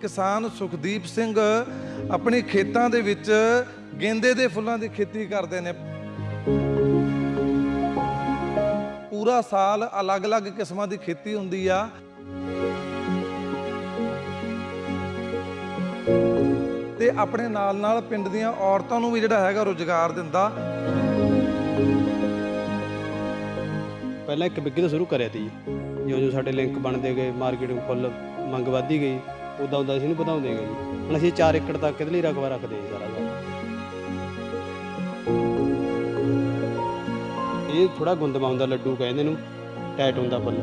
ਕਿਸਾਨ ਸੁਖਦੀਪ ਸਿੰਘ ਆਪਣੀ ਖੇਤਾਂ ਦੇ ਵਿੱਚ ਗੇਂਦੇ ਦੇ ਫੁੱਲਾਂ ਦੀ ਖੇਤੀ ਕਰਦੇ ਨੇ ਪੂਰਾ ਸਾਲ ਅਲੱਗ-ਅਲੱਗ ਕਿਸਮਾਂ ਦੀ ਖੇਤੀ ਹੁੰਦੀ ਆ ਤੇ ਆਪਣੇ ਨਾਲ-ਨਾਲ ਪਿੰਡ ਦੀਆਂ ਔਰਤਾਂ ਨੂੰ ਵੀ ਜਿਹੜਾ ਹੈਗਾ ਰੋਜ਼ਗਾਰ ਦਿੰਦਾ ਪਹਿਲਾਂ ਇੱਕ ਬਿੱਗੀ ਤੋਂ ਸ਼ੁਰੂ ਕਰਿਆ ਸੀ ਜੀ ਜੋ ਜੋ ਸਾਡੇ ਲਿੰਕ ਬਣਦੇ ਗਏ ਮਾਰਕੀਟਿੰਗ ਫੁੱਲ ਮੰਗ ਵਧਦੀ ਗਈ ਉਦਾਂ ਉਦਾਂ ਅਸੀਂ ਨਹੀਂ ਵਧਾਉਂਦੇ ਗਏ ਜੀ ਹੁਣ ਅਸੀਂ 4 ਏਕੜ ਤੱਕ ਇਹਦੇ ਲਈ ਰਕਬਾ ਰੱਖਦੇ ਹਾਂ ਸਾਰਾ ਇਹ ਥੋੜਾ ਗੁੰਦਮਾ ਹੁੰਦਾ ਲੱਡੂ ਕਹਿੰਦੇ ਨੂੰ ਟਾਈਟ ਹੁੰਦਾ ਫੁੱਲ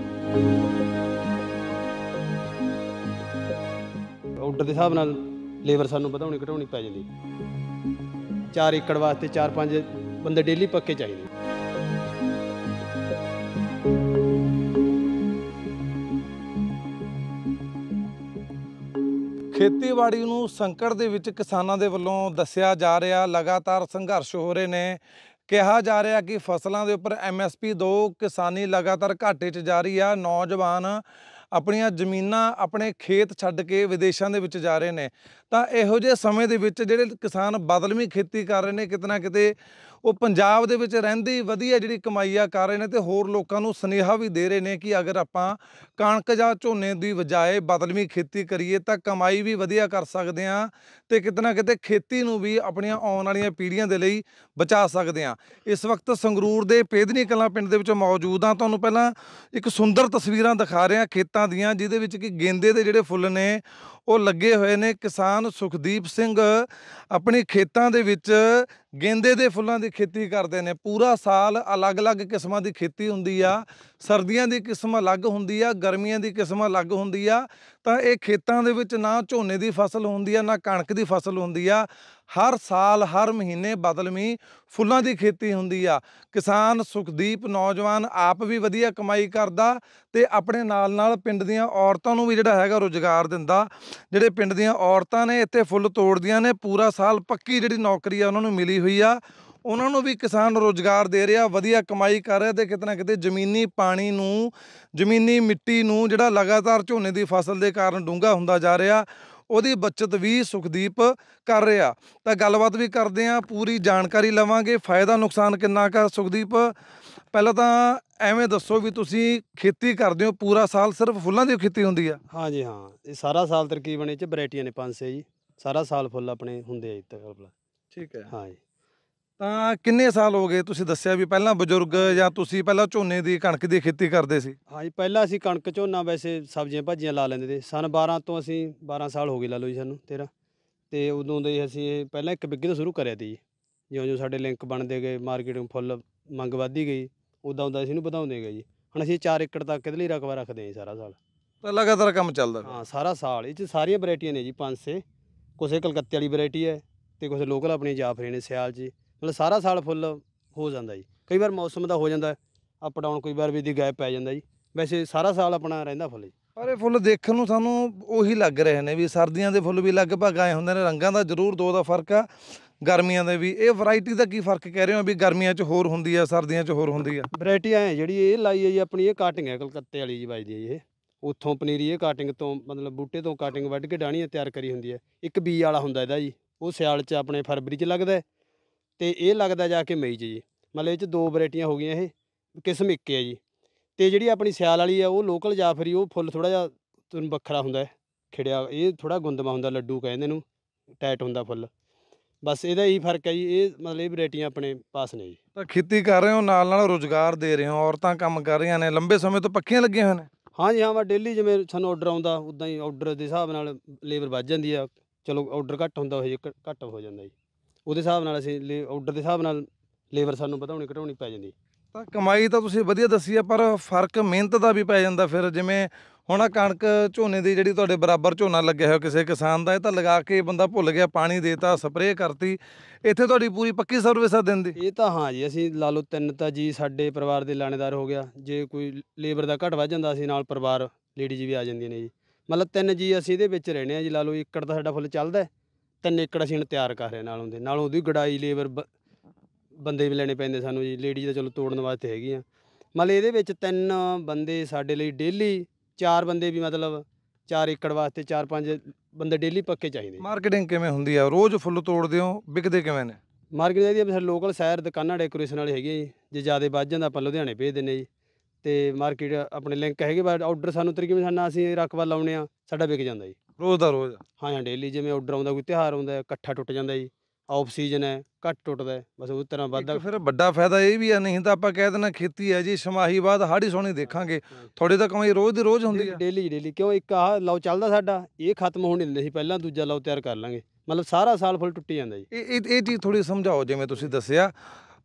ਆਰਡਰ ਦੇ ਹਿਸਾਬ ਨਾਲ ਲੇਬਰ ਸਾਨੂੰ ਵਧਾਉਣੀ ਘਟਾਉਣੀ ਪੈ ਜਾਂਦੀ 4 ਏਕੜ ਵਾਸਤੇ 4-5 ਬੰਦੇ ਡੇਲੀ ਪੱਕੇ ਚਾਹੀਦੇ ਖੇਤੀਬਾੜੀ ਨੂੰ ਸੰਕਟ ਦੇ ਵਿੱਚ ਕਿਸਾਨਾਂ ਦੇ ਵੱਲੋਂ ਦੱਸਿਆ ਜਾ ਰਿਹਾ ਲਗਾਤਾਰ ਸੰਘਰਸ਼ ਹੋ ਰਹੇ ਨੇ ਕਿਹਾ ਜਾ ਰਿਹਾ ਕਿ ਫਸਲਾਂ ਦੇ ਉੱਪਰ ਐਮਐਸਪੀ ਦੋ ਕਿਸਾਨੀ ਲਗਾਤਾਰ ਘਾਟੇ 'ਚ ਜਾ ਰਹੀ ਆ ਨੌਜਵਾਨ ਆਪਣੀਆਂ ਜ਼ਮੀਨਾਂ ਆਪਣੇ ਖੇਤ ਛੱਡ ਕੇ ਵਿਦੇਸ਼ਾਂ ਦੇ ਵਿੱਚ ਜਾ ਰਹੇ ਨੇ ਤਾਂ ਇਹੋ ਜਿਹੇ ਸਮੇਂ ਦੇ ਵਿੱਚ ਜਿਹੜੇ ਕਿਸਾਨ ਬਦਲਵੀਂ ਖੇਤੀ ਕਰ ਰਹੇ ਨੇ ਕਿਤਨਾ ਕਿਤੇ ਉਹ ਪੰਜਾਬ ਦੇ ਵਿੱਚ ਰਹਿੰਦੇ ਵਧੀਆ ਜਿਹੜੀ ਕਮਾਈ ਆ ਕਰ ਰਹੇ ਨੇ ਤੇ ਹੋਰ ਲੋਕਾਂ ਨੂੰ ਸਨੇਹਾ ਵੀ ਦੇ ਰਹੇ ਨੇ ਕਿ ਅਗਰ ਆਪਾਂ ਕਣਕ ਜਾਂ ਝੋਨੇ ਦੀ ਵਜਾਏ ਬਦਲਵੀਂ ਖੇਤੀ ਕਰੀਏ ਤਾਂ ਕਮਾਈ ਵੀ ਵਧੀਆ ਕਰ ਸਕਦੇ ਆ ਤੇ ਕਿਤਨਾ ਕਿਤੇ ਖੇਤੀ ਨੂੰ ਵੀ ਆਪਣੀਆਂ ਆਉਣ ਵਾਲੀਆਂ ਪੀੜ੍ਹੀਆਂ ਦੇ ਲਈ ਬਚਾ ਸਕਦੇ ਆ ਇਸ ਵਕਤ ਸੰਗਰੂਰ ਦੇ ਪੇਦਨੀ ਕਲਾ ਪਿੰਡ ਦੇ ਵਿੱਚ ਮੌਜੂਦ ਆ ਤੁਹਾਨੂੰ ਪਹਿਲਾਂ ਇੱਕ ਸੁੰਦਰ ਤਸਵੀਰਾਂ ਦਿਖਾ ਰਹੇ ਆ ਖੇਤਾਂ ਦੀਆਂ ਜਿਹਦੇ ਵਿੱਚ ਕਿ ਗੇਂਦੇ ਦੇ ਜਿਹੜੇ ਫੁੱਲ ਨੇ ਉਹ ਲੱਗੇ ਹੋਏ ਨੇ ਕਿਸਾਨ ਸੁਖਦੀਪ ਸਿੰਘ ਆਪਣੀ ਖੇਤਾਂ ਦੇ ਵਿੱਚ ਗੇਂਦੇ ਦੇ ਫੁੱਲਾਂ ਦੀ ਖੇਤੀ ਕਰਦੇ ਨੇ ਪੂਰਾ ਸਾਲ ਅਲੱਗ-ਅਲੱਗ ਕਿਸਮਾਂ ਦੀ ਖੇਤੀ ਹੁੰਦੀ ਆ ਸਰਦੀਆਂ ਦੀ ਕਿਸਮ ਅਲੱਗ ਹੁੰਦੀ ਆ ਗਰਮੀਆਂ ਦੀ ਕਿਸਮ ਅਲੱਗ ਹੁੰਦੀ ਆ ਤਾਂ ਇਹ ਖੇਤਾਂ ਦੇ ਵਿੱਚ ਨਾ ਝੋਨੇ ਦੀ ਫਸਲ ਹੁੰਦੀ ਆ ਨਾ ਕਣਕ ਦੀ ਫਸਲ ਹੁੰਦੀ ਆ ਹਰ ਸਾਲ ਹਰ ਮਹੀਨੇ ਬਦਲਮੀ ਫੁੱਲਾਂ ਦੀ ਖੇਤੀ ਹੁੰਦੀ ਆ ਕਿਸਾਨ ਸੁਖਦੀਪ ਨੌਜਵਾਨ ਆਪ ਵੀ ਵਧੀਆ ਕਮਾਈ ਕਰਦਾ ਤੇ ਆਪਣੇ ਨਾਲ ਨਾਲ ਪਿੰਡ ਦੀਆਂ ਔਰਤਾਂ ਨੂੰ ਵੀ ਜਿਹੜਾ ਹੈਗਾ ਰੋਜ਼ਗਾਰ ਦਿੰਦਾ ਜਿਹੜੇ ਪਿੰਡ ਦੀਆਂ ਔਰਤਾਂ ਨੇ ਇੱਥੇ ਫੁੱਲ ਤੋੜਦੀਆਂ ਨੇ ਪੂਰਾ ਸਾਲ ਪੱਕੀ ਜਿਹੜੀ ਨੌਕਰੀ ਆ ਉਹਨਾਂ ਨੂੰ ਮਿਲੀ ਹੋਈ ਆ ਉਹਨਾਂ ਨੂੰ ਵੀ ਕਿਸਾਨ ਰੋਜ਼ਗਾਰ ਦੇ ਰਿਹਾ ਵਧੀਆ ਕਮਾਈ ਕਰ ਰਿਹਾ ਤੇ ਕਿਤਨਾ ਕਿਤੇ ਜ਼ਮੀਨੀ ਪਾਣੀ ਨੂੰ ਜ਼ਮੀਨੀ ਮਿੱਟੀ ਨੂੰ ਜਿਹੜਾ ਲਗਾਤਾਰ ਝੋਨੇ ਦੀ ਫਸਲ ਦੇ ਕਾਰਨ ਡੂੰਘਾ ਹੁੰਦਾ ਜਾ ਰਿਹਾ ਉਹਦੀ ਬਚਤ ਵੀ ਸੁਖਦੀਪ ਕਰ ਰਿਹਾ ਤਾਂ ਗੱਲਬਾਤ ਵੀ ਕਰਦੇ ਆ ਪੂਰੀ ਜਾਣਕਾਰੀ ਲਵਾਂਗੇ ਫਾਇਦਾ ਨੁਕਸਾਨ ਕਿੰਨਾ ਕਰ ਸੁਖਦੀਪ ਪਹਿਲਾਂ ਤਾਂ ਐਵੇਂ ਦੱਸੋ ਵੀ ਤੁਸੀਂ ਖੇਤੀ ਕਰਦੇ ਹੋ ਪੂਰਾ ਸਾਲ ਸਿਰਫ ਫੁੱਲਾਂ ਦੀ ਖੇਤੀ ਹੁੰਦੀ ਆ ਹਾਂਜੀ ਹਾਂ ਇਹ ਸਾਰਾ ਸਾਲ ਤਰਕੀਬਨ ਇਹ ਚ ਵੈਰਾਈਟੀਆਂ ਨੇ ਪੰਜ ਸੇ ਜੀ ਸਾਰਾ ਸਾਲ ਫੁੱਲ ਆਪਣੇ ਹੁੰਦੇ ਆ ਇੱਥੇ ਠੀਕ ਹੈ ਹਾਂਜੀ ਤਾਂ ਕਿੰਨੇ ਸਾਲ ਹੋ ਗਏ ਤੁਸੀਂ ਦੱਸਿਆ ਵੀ ਪਹਿਲਾਂ ਬਜ਼ੁਰਗ ਜਾਂ ਤੁਸੀਂ ਪਹਿਲਾਂ ਝੋਨੇ ਦੀ ਕਣਕ ਦੀ ਖੇਤੀ ਕਰਦੇ ਸੀ ਹਾਂਜੀ ਪਹਿਲਾਂ ਅਸੀਂ ਕਣਕ ਝੋਨਾ ਵੈਸੇ ਸਬਜ਼ੀਆਂ ਭਾਜੀਆਂ ਲਾ ਲੈਂਦੇ ਸੀ ਸਨ 12 ਤੋਂ ਅਸੀਂ 12 ਸਾਲ ਹੋ ਗਏ ਲਾ ਲਓ ਜੀ ਸਾਨੂੰ 13 ਤੇ ਉਦੋਂ ਦੇ ਅਸੀਂ ਇਹ ਪਹਿਲਾਂ ਇੱਕ ਬਿੱਗੇ ਤੋਂ ਸ਼ੁਰੂ ਕਰਿਆ ਸੀ ਜਿਉਂ-ਜਿਉਂ ਸਾਡੇ ਲਿੰਕ ਬਣਦੇ ਗਏ ਮਾਰਕੀਟ ਫੁੱਲ ਮੰਗ ਵਧਦੀ ਗਈ ਉਦਾਂ ਦਾ ਅਸੀਂ ਇਹਨੂੰ ਵਧਾਉਂਦੇ ਗਏ ਜੀ ਹੁਣ ਅਸੀਂ 4 ਏਕੜ ਤੱਕ ਇਹਦੇ ਲਈ ਰਕਬਾ ਰੱਖਦੇ ਹਾਂ ਸਾਰਾ ਸਾਲ ਤਾਂ ਲਗਾਤਾਰ ਕੰਮ ਚੱਲਦਾ ਹਾਂ ਸਾਰਾ ਸਾਲ ਇਹ ਚ ਸਾਰੀਆਂ ਵੈਰਾਈਟੀਆਂ ਨੇ ਜੀ ਪੰਜ ਸੇ ਕੁਛ ਕਲਕੱਤੇ ਵਾਲੀ ਵੈਰਾਈਟੀ ਹੈ ਤੇ ਕੁਛ ਲੋਕਲ ਆਪਣੀ ਜਾਫਰੀ ਨੇ ਸਿਆਲ ਜੀ ਮਤਲਬ ਸਾਰਾ ਸਾਲ ਫੁੱਲ ਹੋ ਜਾਂਦਾ ਜੀ ਕਈ ਵਾਰ ਮੌਸਮ ਦਾ ਹੋ ਜਾਂਦਾ ਅਪ ਡਾਊਨ ਕੋਈ ਵਾਰ ਵੀ ਦੀ ਗੈਪ ਪੈ ਜਾਂਦਾ ਜੀ ਵੈਸੇ ਸਾਰਾ ਸਾਲ ਆਪਣਾ ਰਹਿੰਦਾ ਫੁੱਲ ਜੀ ਪਰ ਇਹ ਫੁੱਲ ਦੇਖਣ ਨੂੰ ਸਾਨੂੰ ਉਹੀ ਲੱਗ ਰਹੇ ਨੇ ਵੀ ਸਰਦੀਆਂ ਦੇ ਫੁੱਲ ਵੀ ਲਗਭਗ ਆਏ ਹੁੰਦੇ ਨੇ ਰੰਗਾਂ ਦਾ ਜ਼ਰੂਰ ਦੋ ਦਾ ਫਰਕ ਆ ਗਰਮੀਆਂ ਦੇ ਵੀ ਇਹ ਵੈਰਾਈਟੀ ਦਾ ਕੀ ਫਰਕ ਕਹਿ ਰਹੇ ਹੋ ਵੀ ਗਰਮੀਆਂ 'ਚ ਹੋਰ ਹੁੰਦੀ ਆ ਸਰਦੀਆਂ 'ਚ ਹੋਰ ਹੁੰਦੀ ਆ ਵੈਰਾਈਟੀ ਐ ਜਿਹੜੀ ਇਹ ਲਾਈ ਹੈ ਜੀ ਆਪਣੀ ਇਹ ਕਾਟਿੰਗ ਹੈ ਕਲਕੱਤੇ ਵਾਲੀ ਜੀ ਵਾਜਦੀ ਹੈ ਇਹ ਉੱਥੋਂ ਪਨੀਰੀ ਇਹ ਕਾਟਿੰਗ ਤੋਂ ਮਤਲਬ ਬੂਟੇ ਤੋਂ ਕਾਟਿੰਗ ਵੱਢ ਕੇ ਡਾਣੀਆਂ ਤਿਆਰ ਕਰੀ ਹੁੰਦੀ ਹੈ ਇੱਕ ਬੀਜ ਵਾਲਾ ਹੁੰਦਾ ਇਹਦਾ ਜੀ ਉਹ ਸਿਆਲ 'ਚ ਆਪਣੇ ਫਰਵਰੀ 'ਚ ਲੱਗਦਾ ਤੇ ਇਹ ਲੱਗਦਾ ਜਾ ਕੇ ਮਈ 'ਚ ਜੀ ਮਤਲਬ ਇਹ 'ਚ ਦੋ ਵੈਰਾਈਟੀਆਂ ਹੋ ਗਈਆਂ ਇਹ ਕਿਸਮ ਇੱਕ ਹੈ ਜੀ ਤੇ ਜਿਹੜੀ ਆਪਣੀ ਸਿਆਲ ਵਾਲੀ ਆ ਉਹ ਲੋਕਲ ਜਾਫਰੀ ਉਹ ਫੁੱਲ ਥੋੜਾ ਜਿਹਾ ਤੁਹਾਨੂੰ ਵੱਖਰਾ ਹੁੰਦਾ ਹੈ ਖਿੜਿਆ ਇਹ ਥੋੜਾ ਗੁੰਦਮਾ ਹੁੰਦਾ ਲੱਡੂ ਕਹਿੰਦੇ ਨੂੰ ਟਾਈਟ ਹੁੰਦਾ ਫੁੱਲ ਬਸ ਇਹਦਾ ਹੀ ਫਰਕ ਹੈ ਜੀ ਇਹ ਮਤਲਬ ਇਹ ਵੈਰਾਈਟੀਆਂ ਆਪਣੇ ਪਾਸ ਨੇ ਜੀ ਤਾਂ ਖੇਤੀ ਕਰ ਰਹੇ ਹੋ ਨਾਲ ਨਾਲ ਰੋਜ਼ਗਾਰ ਦੇ ਰਹੇ ਹੋ ਔਰਤਾਂ ਕੰਮ ਕਰ ਰਹੀਆਂ ਨੇ ਲੰਬੇ ਸਮੇਂ ਤੋਂ ਪੱਕੀਆਂ ਲੱਗੀਆਂ ਹੋਏ ਨੇ ਹਾਂ ਜੀ ਹਾਂ ਵਾ ਡੇਲੀ ਜਿਵੇਂ ਸਾਨੂੰ ਆਰਡਰ ਆਉਂਦਾ ਉਦਾਂ ਹੀ ਆਰਡਰ ਦੇ ਹਿਸਾਬ ਨਾਲ ਲੇਬਰ ਵੱਧ ਜਾਂਦੀ ਆ ਚਲੋ ਆਰਡਰ ਘੱਟ ਹੁੰਦਾ ਉਹ ਜੇ ਘੱਟ ਹੋ ਜਾਂਦਾ ਜੀ ਉਹਦੇ ਹਿਸਾਬ ਨਾਲ ਅਸੀਂ ਆਰਡਰ ਦੇ ਹਿਸਾਬ ਨਾਲ ਲੇਬਰ ਸਾਨੂੰ ਵਧਾਉਣੀ ਘਟਾਉਣੀ ਪੈ ਜਾਂਦੀ ਤਾਂ ਕਮਾਈ ਤਾਂ ਤੁਸੀਂ ਵਧੀਆ ਦੱਸੀ ਆ ਪਰ ਫਰਕ ਮਿਹਨਤ ਦਾ ਵੀ ਪੈ ਜਾਂਦਾ ਫਿਰ ਜਿਵੇਂ ਹੁਣ ਆ ਕਣਕ ਝੋਨੇ ਦੀ ਜਿਹੜੀ ਤੁਹਾਡੇ ਬਰਾਬਰ ਝੋਨਾ ਲੱਗਿਆ ਹੋਇਆ ਕਿਸੇ ਕਿਸਾਨ ਦਾ ਇਹ ਤਾਂ ਲਗਾ ਕੇ ਬੰਦਾ ਭੁੱਲ ਗਿਆ ਪਾਣੀ ਦੇਤਾ ਸਪਰੇਅ ਕਰਤੀ ਇੱਥੇ ਤੁਹਾਡੀ ਪੂਰੀ ਪੱਕੀ ਸਰਵਿਸ ਆ ਦਿੰਦੀ ਇਹ ਤਾਂ ਹਾਂ ਜੀ ਅਸੀਂ ਲਾ ਲਓ ਤਿੰਨ ਤਾਂ ਜੀ ਸਾਡੇ ਪਰਿਵਾਰ ਦੇ ਲਾਣੇਦਾਰ ਹੋ ਗਿਆ ਜੇ ਕੋਈ ਲੇਬਰ ਦਾ ਘਟ ਵੱਜ ਜਾਂਦਾ ਅਸੀਂ ਨਾਲ ਪਰਿਵਾਰ ਲੇਡੀ ਜੀ ਵੀ ਆ ਜਾਂਦੀਆਂ ਨੇ ਜੀ ਮਤਲਬ ਤਿੰਨ ਜੀ ਅਸੀਂ ਇਹਦੇ ਵਿੱਚ ਰਹਿੰਦੇ ਆ ਜੀ ਲਾ ਲਓ ਇੱਕੜ ਦਾ ਸਾਡਾ ਫੁੱਲ ਚੱਲਦਾ ਤਿੰਨ ਏਕੜ ਅਸੀਂ ਹੁਣ ਤਿਆਰ ਕਰ ਰਹੇ ਨਾਲੋਂ ਦੇ ਨਾਲੋਂ ਉਹਦੀ ਗੜਾਈ ਲੇਬਰ ਬੰਦੇ ਵੀ ਲੈਣੇ ਪੈਂਦੇ ਸਾਨੂੰ ਜੀ ਲੇਡੀ ਦਾ ਚਲੋ ਤੋੜਨ ਵਾਸਤੇ ਹੈਗੀ ਆ ਮਤਲਬ ਇਹਦੇ ਵਿੱਚ ਤਿੰਨ ਬੰਦੇ ਸਾਡੇ ਲਈ ਡੇਲੀ ਚਾਰ ਬੰਦੇ ਵੀ ਮਤਲਬ ਚਾਰ ਏਕੜ ਵਾਸਤੇ ਚਾਰ ਪੰਜ ਬੰਦੇ ਡੇਲੀ ਪੱਕੇ ਚਾਹੀਦੇ ਮਾਰਕੀਟਿੰਗ ਕਿਵੇਂ ਹੁੰਦੀ ਆ ਰੋਜ਼ ਫੁੱਲ ਤੋੜਦੇ ਹੋ ਵਿਕਦੇ ਕਿਵੇਂ ਨੇ ਮਾਰਕੀਟਿੰਗ ਆ ਸਾਡੇ ਲੋਕਲ ਸ਼ਹਿਰ ਦੁਕਾਨਾਂ ਡੈਕੋਰੇਸ਼ਨ ਵਾਲੇ ਹੈਗੇ ਜੀ ਜੇ ਜ਼ਿਆਦਾ ਵੱਜ ਜਾਂਦਾ ਆਪਾਂ ਲੁਧਿਆਣੇ ਭੇਜ ਦਿੰਨੇ ਜੀ ਤੇ ਮਾਰਕੀਟ ਆਪਣੇ ਲਿੰਕ ਹੈਗੇ ਬਾਅਦ ਆਰਡਰ ਸਾਨੂੰ ਤਰੀਕੇ ਨਾਲ ਅਸੀਂ ਰਕਬਾ ਲਾਉਨੇ ਆ ਸਾਡਾ ਵਿਕ ਜਾਂਦਾ ਜੀ ਰੋਜ਼ ਦਾ ਰੋਜ਼ ਹਾਂ ਹਾਂ ਡੇਲੀ ਜਿਵੇਂ ਆਰਡਰ ਆਉਂਦਾ ਕੋਈ ਤਿਹਾਰ ਆਉਂਦਾ ਇਕੱਠਾ ਟੁੱਟ ਜਾਂਦਾ ਜੀ ਆਫ ਸੀਜ਼ਨ ਹੈ ਘੱਟ ਟੁੱਟਦਾ ਬਸ ਉਸ ਤਰ੍ਹਾਂ ਵੱਧਦਾ ਫਿਰ ਵੱਡਾ ਫਾਇਦਾ ਇਹ ਵੀ ਆ ਨਹੀਂ ਤਾਂ ਆਪਾਂ ਕਹਿ ਦੇਣਾ ਖੇਤੀ ਹੈ ਜੀ ਸਮਾਹੀ ਬਾਅਦ ਹਾੜੀ ਸੋਣੀ ਦੇਖਾਂਗੇ ਥੋੜੇ ਤਾਂ ਕਮਾਈ ਰੋਜ਼ ਦੀ ਰੋਜ਼ ਹੁੰਦੀ ਹੈ ਡੇਲੀ ਡੇਲੀ ਕਿਉਂ ਇੱਕ ਆਹ ਲਾਉ ਚੱਲਦਾ ਸਾਡਾ ਇਹ ਖਤਮ ਹੋਣ ਨਹੀਂ ਦਿੰਦੇ ਸੀ ਪਹਿਲਾਂ ਦੂਜਾ ਲਾਉ ਤਿਆਰ ਕਰ ਲਾਂਗੇ ਮਤਲਬ ਸਾਰਾ ਸਾਲ ਫੁੱਲ ਟੁੱਟੀ ਜਾਂਦਾ ਜੀ ਇਹ ਇਹ ਚੀਜ਼ ਥੋੜੀ ਸਮਝਾਓ ਜਿਵੇਂ ਤੁਸੀਂ ਦੱਸਿਆ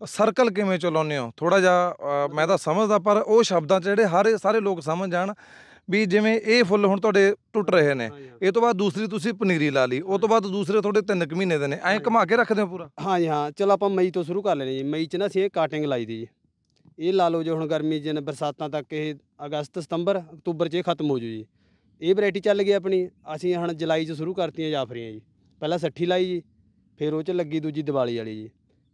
ਸਰਕਲ ਕਿਵੇਂ ਚਲਾਉਂਦੇ ਹੋ ਥੋੜਾ ਜਿਹਾ ਮੈਂ ਤਾਂ ਸਮਝਦਾ ਪਰ ਉਹ ਸ਼ਬਦਾਂ 'ਚ ਜਿਹੜੇ ਹਰ ਸਾਰੇ ਲੋਕ ਸਮਝ ਜਾਣ ਵੀ ਜਿਵੇਂ ਇਹ ਫੁੱਲ ਹੁਣ ਤੁਹਾਡੇ ਟੁੱਟ ਰਹੇ ਨੇ ਇਹ ਤੋਂ ਬਾਅਦ ਦੂਸਰੀ ਤੁਸੀਂ ਪਨੀਰੀ ਲਾ ਲਈ ਉਹ ਤੋਂ ਬਾਅਦ ਦੂਸਰੇ ਤੁਹਾਡੇ 3 ਕੁ ਮਹੀਨੇ ਦੇ ਨੇ ਐਂ ਘਮਾ ਕੇ ਰੱਖਦੇ ਹੋ ਪੂਰਾ ਹਾਂਜੀ ਹਾਂ ਚਲ ਆਪਾਂ ਮਈ ਤੋਂ ਸ਼ੁਰੂ ਕਰ ਲੈਣੇ ਜੀ ਮਈ 'ਚ ਨਾ ਅਸੀਂ ਇਹ ਕਾਟਿੰਗ ਲਾਈ ਦੀ ਜੀ ਇਹ ਲਾ ਲਓ ਜੋ ਹੁਣ ਗਰਮੀ ਜਨ ਬਰਸਾਤਾਂ ਤੱਕ ਇਹ ਅਗਸਤ ਸਤੰਬਰ ਅਕਤੂਬਰ 'ਚ ਇਹ ਖਤਮ ਹੋ ਜੂ ਜੀ ਇਹ ਵੈਰਾਈਟੀ ਚੱਲ ਗਈ ਆਪਣੀ ਅਸੀਂ ਹੁਣ ਜੁਲਾਈ 'ਚ ਸ਼ੁਰੂ ਕਰਤੀਆਂ ਜਾਫਰੀਆਂ ਜੀ ਪਹਿਲਾਂ 60 ਲਾਈ ਜੀ ਫਿਰ ਉਹ 'ਚ ਲੱਗੀ ਦੂਜੀ ਦੀਵਾਲੀ ਵਾਲੀ ਜੀ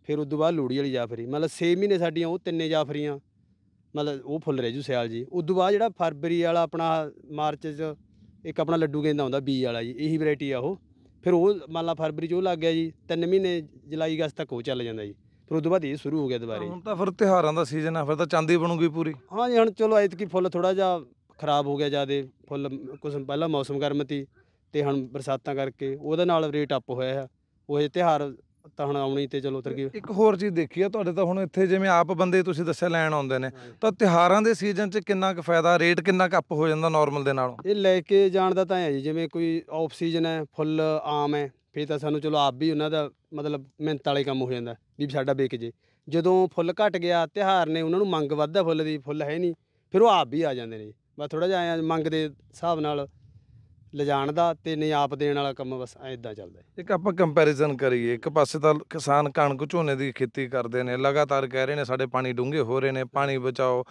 ਫਿਰ ਉਸ ਤੋਂ ਬਾਅਦ ਲੋੜੀ ਵਾਲੀ ਜਾਫਰੀ ਮਤਲਬ 6 ਮਹੀਨੇ ਸਾਡੀਆਂ ਉਹ ਤਿੰਨੇ ਜਾਫਰੀਆਂ ਮਤਲਬ ਉਹ ਫੁੱਲ ਰਹਿ ਜੂ ਸਿਆਲ ਜੀ ਉਸ ਤੋਂ ਬਾਅਦ ਜਿਹੜਾ ਫਰਵਰੀ ਵਾਲਾ ਆਪਣਾ ਮਾਰਚ 'ਚ ਇੱਕ ਆਪਣਾ ਲੱਡੂ ਗੇਂਦਾ ਹੁੰਦਾ ਬੀ ਵਾਲਾ ਜੀ ਇਹੀ ਵੈਰਾਈਟੀ ਆ ਉਹ ਫਿਰ ਉਹ ਮੰਨ ਲਾ ਫਰਵਰੀ 'ਚ ਉਹ ਲੱਗ ਗਿਆ ਜੀ ਤਿੰਨ ਮਹੀਨੇ ਜੁਲਾਈ ਅਗਸਤ ਤੱਕ ਉਹ ਚੱਲ ਜਾਂਦਾ ਜੀ ਫਿਰ ਤੋਂ ਬਾਅਦ ਇਹ ਸ਼ੁਰੂ ਹੋ ਗਿਆ ਦੁਬਾਰੇ ਹੁਣ ਤਾਂ ਫਿਰ ਤਿਹਾਰਾਂ ਦਾ ਸੀਜ਼ਨ ਆ ਫਿਰ ਤਾਂ ਚਾਂਦੀ ਬਣੂਗੀ ਪੂਰੀ ਹਾਂ ਜੀ ਹੁਣ ਚਲੋ ਐਤਕੀ ਫੁੱਲ ਥੋੜਾ ਜਿਹਾ ਖਰਾਬ ਹੋ ਗਿਆ ਜਿਆਦੇ ਫੁੱਲ ਕੁਝ ਪਹਿਲਾਂ ਮੌਸਮ ਗਰਮ ਸੀ ਤੇ ਹੁਣ ਬਰਸਾਤਾਂ ਕਰਕੇ ਉਹਦੇ ਨਾਲ ਰੇਟ ਅਪ ਹੋਇਆ ਹੈ ਉਹ ਤਿਹਾਰ ਤਾਂ ਹੁਣ ਆਉਣੀ ਤੇ ਚਲੋ ਉਤਰ ਗਈ ਇੱਕ ਹੋਰ ਚੀਜ਼ ਦੇਖੀ ਆ ਤੁਹਾਡੇ ਤਾਂ ਹੁਣ ਇੱਥੇ ਜਿਵੇਂ ਆਪ ਬੰਦੇ ਤੁਸੀਂ ਦੱਸਿਆ ਲੈਣ ਆਉਂਦੇ ਨੇ ਤਾਂ ਤਿਹਾਰਾਂ ਦੇ ਸੀਜ਼ਨ 'ਚ ਕਿੰਨਾ ਕੁ ਫਾਇਦਾ ਰੇਟ ਕਿੰਨਾ ਕੁ ਅਪ ਹੋ ਜਾਂਦਾ ਨਾਰਮਲ ਦੇ ਨਾਲੋਂ ਇਹ ਲੈ ਕੇ ਜਾਣ ਦਾ ਤਾਂ ਹੈ ਜੀ ਜਿਵੇਂ ਕੋਈ ਆਫ ਸੀਜ਼ਨ ਹੈ ਫੁੱਲ ਆਮ ਹੈ ਫੇਰ ਤਾਂ ਸਾਨੂੰ ਚਲੋ ਆਪ ਵੀ ਉਹਨਾਂ ਦਾ ਮਤਲਬ ਮਿਹਨਤ ਵਾਲੇ ਕੰਮ ਹੋ ਜਾਂਦਾ ਵੀ ਸਾਡਾ ਵੇਚ ਜੇ ਜਦੋਂ ਫੁੱਲ ਘਟ ਗਿਆ ਤਿਹਾਰ ਨੇ ਉਹਨਾਂ ਨੂੰ ਮੰਗ ਵੱਧਾ ਫੁੱਲ ਦੀ ਫੁੱਲ ਹੈ ਨਹੀਂ ਫਿਰ ਉਹ ਆਪ ਵੀ ਆ ਜਾਂਦੇ ਨੇ ਬਸ ਥੋੜਾ ਜਿਹਾ ਮੰਗ ਦੇ ਹਿਸਾਬ ਨਾਲ ਲਿਜਾਣ ਦਾ ਤੇ ਨਹੀਂ ਆਪ ਦੇਣ ਵਾਲਾ ਕੰਮ ਬਸ ਐਦਾਂ ਚੱਲਦਾ ਇੱਕ ਆਪਾਂ ਕੰਪੈਰੀਜ਼ਨ ਕਰੀਏ ਇੱਕ ਪਾਸੇ ਤਾਂ ਕਿਸਾਨ ਕਣਕ ਝੋਨੇ ਦੀ ਖੇਤੀ ਕਰਦੇ ਨੇ ਲਗਾਤਾਰ ਕਹਿ ਰਹੇ ਨੇ ਸਾਡੇ ਪਾਣੀ ਡੂੰਘੇ ਹੋ ਰਹੇ ਨੇ ਪਾਣੀ ਬਚਾਓ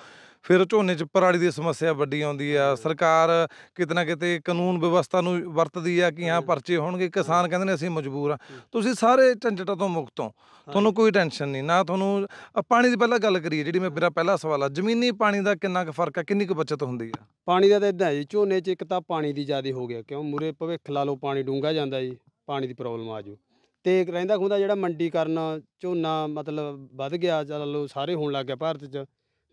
ਫਿਰ ਝੋਨੇ 'ਚ ਪਰਾਲੀ ਦੀ ਸਮੱਸਿਆ ਵੱਡੀ ਆਉਂਦੀ ਆ ਸਰਕਾਰ ਕਿਤਨਾ ਕਿਤੇ ਕਾਨੂੰਨ ਵਿਵਸਥਾ ਨੂੰ ਵਰਤਦੀ ਆ ਕਿ ਹਾਂ ਪਰਚੇ ਹੋਣਗੇ ਕਿਸਾਨ ਕਹਿੰਦੇ ਨੇ ਅਸੀਂ ਮਜਬੂਰ ਆ ਤੁਸੀਂ ਸਾਰੇ ਝੰਡਟਾਂ ਤੋਂ ਮੁਕਤ ਹੋ ਤੁਹਾਨੂੰ ਕੋਈ ਟੈਨਸ਼ਨ ਨਹੀਂ ਨਾ ਤੁਹਾਨੂੰ ਪਾਣੀ ਦੀ ਪਹਿਲਾਂ ਗੱਲ ਕਰੀਏ ਜਿਹੜੀ ਮੈਂ ਮੇਰਾ ਪਹਿਲਾ ਸਵਾਲ ਆ ਜ਼ਮੀਨੀ ਪਾਣੀ ਦਾ ਕਿੰਨਾ ਕੁ ਫਰਕ ਆ ਕਿੰਨੀ ਕੁ ਬਚਤ ਹੁੰਦੀ ਆ ਪਾਣੀ ਦਾ ਤਾਂ ਇਦਾਂ ਜੀ ਝੋਨੇ 'ਚ ਇੱਕ ਤਾਂ ਪਾਣੀ ਦੀ ਜ਼ਿਆਦਾ ਹੋ ਗਿਆ ਕਿਉਂ ਮੂਰੇ ਭਵਿੱਖ ਲਾ ਲੋ ਪਾਣੀ ਡੂੰਗਾ ਜਾਂਦਾ ਜੀ ਪਾਣੀ ਦੀ ਪ੍ਰੋਬਲਮ ਆ ਜੂ ਤੇ ਰਹਿੰਦਾ ਖੁੰਦਾ ਜਿਹੜਾ ਮੰਡੀ ਕਰਨ ਝੋਨਾ ਮਤਲਬ ਵੱਧ ਗਿਆ ਚੱਲ ਲੋ ਸਾਰੇ ਹੋਣ ਲੱਗ ਗਿਆ ਭਾਰਤ 'ਚ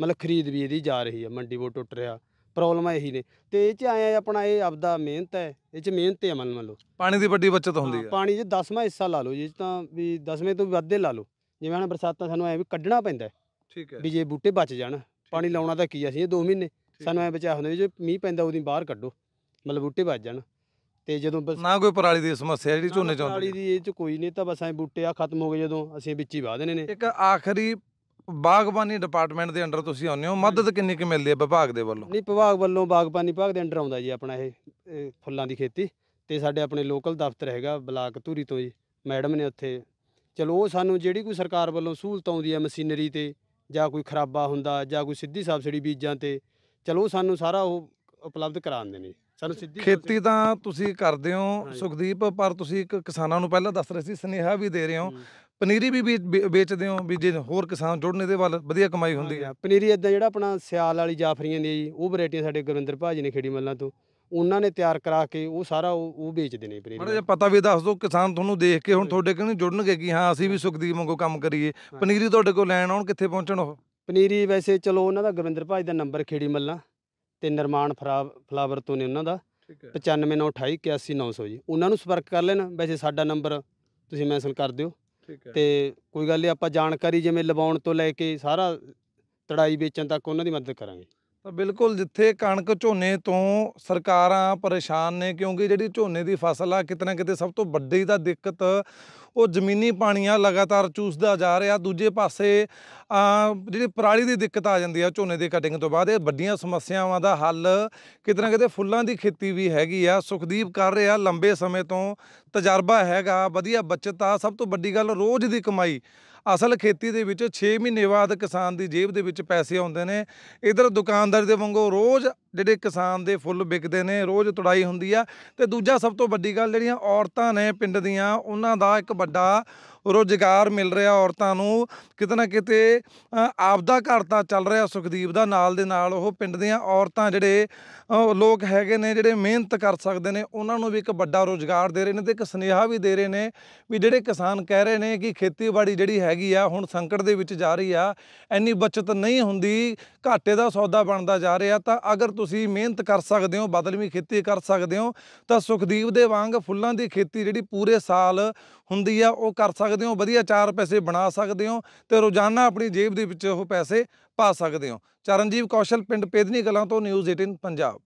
ਮਤਲਬ ਖਰੀਦ ਵੀ ਇਹਦੀ ਜਾ ਰਹੀ ਹੈ ਮੰਡੀ ਬੋ ਟੁੱਟ ਰਿਹਾ ਆ ਇਹੀ ਨੇ ਤੇ ਇਹ ਚ ਆਇਆ ਆਪਣਾ ਇਹ ਆਪਦਾ ਮਿਹਨਤ ਹੈ ਇਹ ਚ ਮਿਹਨਤ ਹੈ ਮੰਨ ਲਓ ਪਾਣੀ ਦੀ ਵੱਡੀ ਬਚਤ ਹੁੰਦੀ ਹੈ ਪਾਣੀ ਜੇ 10ਵਾਂ ਹਿੱਸਾ ਲਾ ਲਓ ਜੇ ਤਾਂ ਵੀ 10ਵੇਂ ਤੋਂ ਵੀ ਵੱਧੇ ਲਾ ਲਓ ਜਿਵੇਂ ਹਣ ਬਰਸਾਤਾਂ ਸਾਨੂੰ ਐ ਵੀ ਕੱਢਣਾ ਪੈਂਦਾ ਠੀਕ ਹੈ ਵੀ ਜੇ ਬੂਟੇ ਬਚ ਜਾਣ ਪਾਣੀ ਲਾਉਣਾ ਤਾਂ ਕੀ ਆ ਸੀ ਇਹ 2 ਮਹੀਨੇ ਸਾਨੂੰ ਐ ਬਚਾ ਹੁੰਦਾ ਵੀ ਜੇ ਮੀਂਹ ਪੈਂਦਾ ਉਹਦੀ ਬਾਹਰ ਕੱਢੋ ਮਤਲਬ ਬੂਟੇ ਬਚ ਜਾਣ ਤੇ ਜਦੋਂ ਬਸ ਨਾ ਕੋਈ ਪਰਾਲੀ ਦੀ ਸਮੱਸਿਆ ਜਿਹੜੀ ਝੋਨੇ ਚ ਆਉਂਦੀ ਪਰਾਲੀ ਦੀ ਇਹ ਚ ਕੋਈ ਨਹੀਂ ਤਾਂ ਬਸ ਐ ਬੂਟੇ ਆ ਖਤਮ ਹੋ ਗਏ ਜਦੋਂ ਅਸੀਂ ਵਿੱਚ ਹੀ ਵਾਹ ਦੇਣੇ ਨੇ ਇੱਕ ਆਖਰੀ ਬਾਗਬਾਨੀ ਡਿਪਾਰਟਮੈਂਟ ਦੇ ਅੰਡਰ ਤੁਸੀਂ ਆਉਂਦੇ ਹੋ ਮਦਦ ਕਿੰਨੀ ਕੁ ਮਿਲਦੀ ਹੈ ਵਿਭਾਗ ਦੇ ਵੱਲੋਂ ਨਹੀਂ ਵਿਭਾਗ ਵੱਲੋਂ ਬਾਗਬਾਨੀ ਵਿਭਾਗ ਦੇ ਅੰਡਰ ਆਉਂਦਾ ਜੀ ਆਪਣਾ ਇਹ ਇਹ ਫੁੱਲਾਂ ਦੀ ਖੇਤੀ ਤੇ ਸਾਡੇ ਆਪਣੇ ਲੋਕਲ ਦਫ਼ਤਰ ਹੈਗਾ ਬਲਾਕ ਧੂਰੀ ਤੋਂ ਜੀ ਮੈਡਮ ਨੇ ਉੱਥੇ ਚਲੋ ਉਹ ਸਾਨੂੰ ਜਿਹੜੀ ਕੋਈ ਸਰਕਾਰ ਵੱਲੋਂ ਸਹੂਲਤ ਆਉਂਦੀ ਹੈ ਮਸ਼ੀਨਰੀ ਤੇ ਜਾਂ ਕੋਈ ਖਰਾਬਾ ਹੁੰਦਾ ਜਾਂ ਕੋਈ ਸਿੱਧੀ ਸਬਸਿਡੀ ਬੀਜਾਂ ਤੇ ਚਲੋ ਸਾਨੂੰ ਸਾਰਾ ਉਹ ਉਪਲਬਧ ਕਰਾਉਂਦੇ ਨੇ ਸਾਨੂੰ ਸਿੱਧੀ ਖੇਤੀ ਤਾਂ ਤੁਸੀਂ ਕਰਦੇ ਹੋ ਸੁਖਦੀਪ ਪਰ ਤੁਸੀਂ ਇੱਕ ਕਿਸਾਨਾਂ ਨੂੰ ਪਹਿਲਾਂ ਦੱਸ ਰਹੇ ਸੀ ਸਨੇਹਾ ਵੀ ਦੇ ਰਹੇ ਹੋ ਪਨੀਰੀ ਵੀ ਵੇਚਦੇ ਹੋ ਵੀ ਜੇ ਹੋਰ ਕਿਸਾਨ ਜੁੜਨ ਦੇ ਵੱਲ ਵਧੀਆ ਕਮਾਈ ਹੁੰਦੀ ਹੈ ਪਨੀਰੀ ਇਦਾਂ ਜਿਹੜਾ ਆਪਣਾ ਸਿਆਲ ਵਾਲੀ ਜਾਫਰੀਆਂ ਦੀ ਜੀ ਉਹ ਵੈਰਾਈਟੀਆਂ ਸਾਡੇ ਗੁਰਵਿੰਦਰ ਭਾਜੀ ਨੇ ਖੇੜੀ ਮੱਲਾਂ ਤੋਂ ਉਹਨਾਂ ਨੇ ਤਿਆਰ ਕਰਾ ਕੇ ਉਹ ਸਾਰਾ ਉਹ ਉਹ ਵੇਚਦੇ ਨੇ ਪਨੀਰੀ ਮਾੜਾ ਜਿਹਾ ਪਤਾ ਵੀ ਦੱਸ ਦਿਓ ਕਿਸਾਨ ਤੁਹਾਨੂੰ ਦੇਖ ਕੇ ਹੁਣ ਤੁਹਾਡੇ ਕਹਿੰਦੇ ਜੁੜਨਗੇ ਕਿ ਹਾਂ ਅਸੀਂ ਵੀ ਸੁਖਦੀਪ ਵਾਂਗੂ ਕੰਮ ਕਰੀਏ ਪਨੀਰੀ ਤੁਹਾਡੇ ਕੋਲ ਲੈਣ ਆਉਣ ਕਿੱਥੇ ਪਹੁੰਚਣ ਉਹ ਪਨੀਰੀ ਵੈਸੇ ਚਲੋ ਉਹਨਾਂ ਦਾ ਗੁਰਵਿੰਦਰ ਭਾਜੀ ਦਾ ਨੰਬਰ ਖੇੜੀ ਮੱਲਾਂ ਤੇ ਨਿਰਮਾਣ ਫਲਾਵਰ ਤੋਂ ਨੇ ਉਹਨਾਂ ਦਾ ਠੀਕ ਜੀ ਉਹਨਾਂ ਨੂੰ ਸੰਪਰਕ ਕਰ ਲੈਣਾ ਵੈਸੇ ਸਾਡਾ ਨੰਬਰ ਤੁਸੀਂ ਮੈਸੇਜ ਕਰ ਦਿਓ ਤੇ ਕੋਈ ਗੱਲ ਨਹੀਂ ਆਪਾਂ ਜਾਣਕਾਰੀ ਜਿਵੇਂ ਲਵਾਉਣ ਤੋਂ ਲੈ ਕੇ ਸਾਰਾ ਤੜਾਈ ਵੇਚਣ ਤੱਕ ਉਹਨਾਂ ਦੀ ਮਦਦ ਕਰਾਂਗੇ ਤਾਂ ਬਿਲਕੁਲ ਜਿੱਥੇ ਕਣਕ ਝੋਨੇ ਤੋਂ ਸਰਕਾਰਾਂ ਪਰੇਸ਼ਾਨ ਨੇ ਕਿਉਂਕਿ ਜਿਹੜੀ ਝੋਨੇ ਦੀ ਫਸਲ ਆ ਕਿਤਨਾ ਕਿਤੇ ਸਭ ਤੋਂ ਵੱਡੀ ਦਾ ਦਿੱਕਤ ਉਹ ਜ਼ਮੀਨੀ ਪਾਣੀ ਆ ਲਗਾਤਾਰ ਚੂਸਦਾ ਜਾ ਰਿਹਾ ਦੂਜੇ ਪਾਸੇ ਜਿਹੜੀ ਪਰਾਲੀ ਦੀ ਦਿੱਕਤ ਆ ਜਾਂਦੀ ਆ ਝੋਨੇ ਦੀ ਕਟਿੰਗ ਤੋਂ ਬਾਅਦ ਇਹ ਵੱਡੀਆਂ ਸਮੱਸਿਆਵਾਂ ਦਾ ਹੱਲ ਕਿਤਨਾ ਕਿਤੇ ਫੁੱਲਾਂ ਦੀ ਖੇਤੀ ਵੀ ਹੈਗੀ ਆ ਸੁਖਦੀਪ ਕਰ ਰਿਹਾ ਲੰਬੇ ਸਮੇਂ ਤੋਂ ਤਜਰਬਾ ਹੈਗਾ ਵਧੀਆ ਬਚਤ ਆ ਸਭ ਤੋਂ ਵੱਡੀ ਗੱਲ ਰੋਜ਼ ਦੀ ਕਮਾਈ ਅਸਲ ਖੇਤੀ ਦੇ ਵਿੱਚ 6 ਮਹੀਨੇ ਬਾਅਦ ਕਿਸਾਨ ਦੀ ਜੇਬ ਦੇ ਵਿੱਚ ਪੈਸੇ ਆਉਂਦੇ ਨੇ ਇਧਰ ਦੁਕਾਨਦਾਰ ਦੇ ਵਾਂਗੂ ਰੋਜ਼ ਜਿਹੜੇ ਕਿਸਾਨ ਦੇ ਫੁੱਲ ਵਿਕਦੇ ਨੇ ਰੋਜ਼ ਤੁੜਾਈ ਹੁੰਦੀ ਆ ਤੇ ਦੂਜਾ ਸਭ ਤੋਂ ਵੱਡੀ ਗੱਲ ਜਿਹੜੀਆਂ ਔਰਤਾਂ ਨੇ ਪਿੰਡ ਦੀਆਂ ਉਹਨਾਂ ਦਾ ਇੱਕ ਵੱਡਾ ਰੋਜ਼ਗਾਰ ਮਿਲ ਰਿਹਾ ਔਰਤਾਂ ਨੂੰ ਕਿਤੇ ਨਾ ਕਿਤੇ ਆਪਦਾ ਘਰ ਤਾਂ ਚੱਲ ਰਿਹਾ ਸੁਖਦੀਪ ਦਾ ਨਾਲ ਦੇ ਨਾਲ ਉਹ ਪਿੰਡ ਦੀਆਂ ਔਰਤਾਂ ਜਿਹੜੇ ਲੋਕ ਹੈਗੇ ਨੇ ਜਿਹੜੇ ਮਿਹਨਤ ਕਰ ਸਕਦੇ ਨੇ ਉਹਨਾਂ ਨੂੰ ਵੀ ਇੱਕ ਵੱਡਾ ਰੋਜ਼ਗਾਰ ਦੇ ਰਹੇ ਨੇ ਤੇ ਇੱਕ ਸੁਨੇਹਾ ਵੀ ਦੇ ਰਹੇ ਨੇ ਵੀ ਜਿਹੜੇ ਕਿਸਾਨ ਕਹਿ ਰਹੇ ਨੇ ਕਿ ਖੇਤੀਬਾੜੀ ਜਿਹੜੀ ਹੈਗੀ ਆ ਹੁਣ ਸੰਕਟ ਦੇ ਵਿੱਚ ਜਾ ਰਹੀ ਆ ਐਨੀ ਬਚਤ ਨਹੀਂ ਹੁੰਦੀ ਘਾਟੇ ਦਾ ਸੌਦਾ ਬਣਦਾ ਜਾ ਰਿਹਾ ਤਾਂ ਅਗਰ ਤੁਸੀਂ ਮਿਹਨਤ ਕਰ ਸਕਦੇ ਹੋ ਬਦਲਵੀਂ ਖੇਤੀ ਕਰ ਸਕਦੇ ਹੋ ਤਾਂ ਸੁਖਦੀਪ ਦੇ ਵਾਂਗ ਫੁੱਲਾਂ ਦੀ ਖੇਤੀ ਜਿਹੜੀ ਪੂਰੇ ਸਾਲ ਹੁੰਦੀ ਆ ਉਹ ਕਰ ਸਕਦੇ ਸਕਦੇ ਹੋ ਵਧੀਆ 4 ਪੈਸੇ ਬਣਾ ਸਕਦੇ ਹੋ ਤੇ ਰੋਜ਼ਾਨਾ ਆਪਣੀ ਜੇਬ ਦੇ ਵਿੱਚ ਉਹ ਪੈਸੇ ਪਾ ਸਕਦੇ ਹੋ ਚਰਨਜੀਵ ਕੌਸ਼ਲ ਪਿੰਡ ਪੇਦਨੀ ਗਲਾਂ ਤੋਂ ਨਿਊਜ਼ 18 ਪੰਜਾਬ